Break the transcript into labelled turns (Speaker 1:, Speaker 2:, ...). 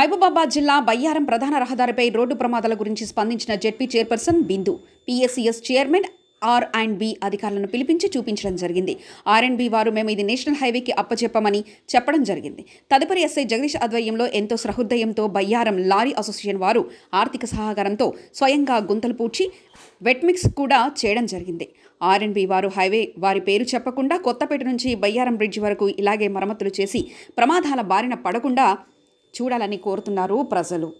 Speaker 1: మహబూబాబాద్ జిల్లా బయ్యారం ప్రధాన రహదారిపై రోడ్డు ప్రమాదాల గురించి స్పందించిన ZP chairperson Bindu PSCS chairman R and B అధికారులను పిలిపించి చూపించడం జరిగింది ఆర్ అండ్ బి వారు మేము ఇది నేషనల్ హైవేకి అప్పచెప్పమని చెప్పడం జరిగింది తదుపరి ఎస్ఐ జగదీష్ ఆధ్వర్యంలో ఎంతో సహృదయంతో బయ్యారం లారీ అసోసియేషన్ వారు ఆర్థిక సహకారంతో స్వయంగా గుంతలు పూడ్చి వెట్మిక్స్ కూడా చేయడం జరిగింది ఆర్ అండ్ బి వారు హైవే వారి పేరు చెప్పకుండా కొత్తపేట నుంచి బయ్యారం బ్రిడ్జ్ వరకు ఇలాగే మరమ్మతులు చేసి ప్రమాదాల బారిన పడకుండా చూడాలని కోరుతున్నారు ప్రజలు